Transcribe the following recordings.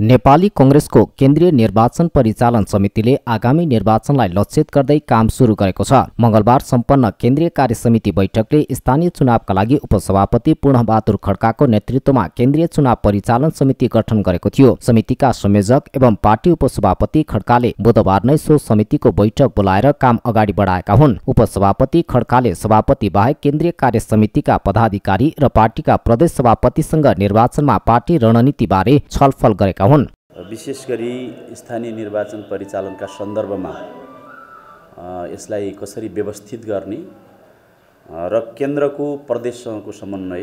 नेपाली कङ्ग्रेसको केन्द्रीय निर्वाचन परिचालन समितिले आगामी निर्वाचनलाई लक्षित गर्दै काम सुरु गरेको छ मङ्गलबार सम्पन्न केन्द्रीय कार्य समिति बैठकले स्थानीय चुनावका लागि उपसभापति पूर्णबहादुर खड्काको नेतृत्वमा केन्द्रीय चुनाव परिचालन समिति गठन गरेको थियो समितिका संयोजक एवं पार्टी उपसभापति खड्काले बुधबार नै सो समितिको बैठक बोलाएर काम अगाडि बढाएका हुन् उपसभापति खड्काले सभापति बाहेक केन्द्रीय कार्य समितिका पदाधिकारी र पार्टीका प्रदेश सभापतिसँग निर्वाचनमा पार्टी रणनीतिबारे छलफल गरेका हुन् विशेष गरी स्थानीय निर्वाचन परिचालनका सन्दर्भमा यसलाई कसरी व्यवस्थित गर्ने र केन्द्रको प्रदेशसँगको समन्वय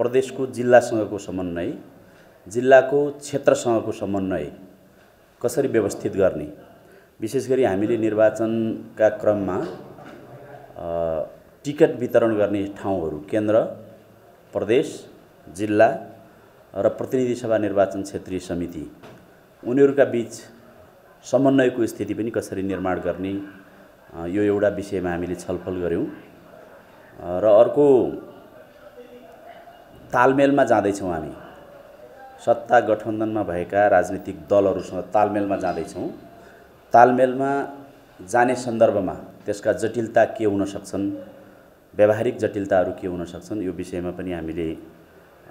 प्रदेशको जिल्लासँगको समन्वय जिल्लाको क्षेत्रसँगको समन्वय कसरी व्यवस्थित गर्ने विशेष गरी हामीले निर्वाचनका क्रममा टिकट वितरण गर्ने ठाउँहरू केन्द्र प्रदेश जिल्ला र प्रतिनिधि सभा निर्वाचन क्षेत्रीय समिति उनीहरूका बिच समन्वयको स्थिति पनि कसरी निर्माण गर्ने यो एउटा विषयमा हामीले छलफल गऱ्यौँ र अर्को तालमेलमा जाँदैछौँ हामी सत्ता गठबन्धनमा भएका राजनीतिक दलहरूसँग तालमेलमा जाँदैछौँ तालमेलमा जाने सन्दर्भमा त्यसका जटिलता के हुन सक्छन् व्यावहारिक जटिलताहरू के हुन सक्छन् यो विषयमा पनि हामीले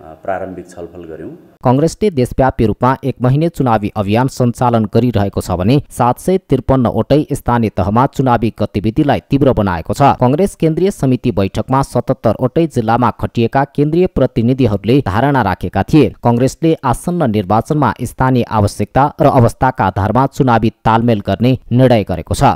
प्रारम्भिक छलफल गर्यौँ कङ्ग्रेसले देशव्यापी रूपमा एक महिने चुनावी अभियान सञ्चालन गरिरहेको छ भने सात सय त्रिपन्नवटै स्थानीय तहमा चुनावी गतिविधिलाई तीव्र बनाएको छ कङ्ग्रेस केन्द्रीय समिति बैठकमा सतहत्तरवटै जिल्लामा खटिएका केन्द्रीय प्रतिनिधिहरूले धारणा राखेका थिए कङ्ग्रेसले आसन्न निर्वाचनमा स्थानीय आवश्यकता र अवस्थाका आधारमा चुनावी तालमेल गर्ने निर्णय गरेको छ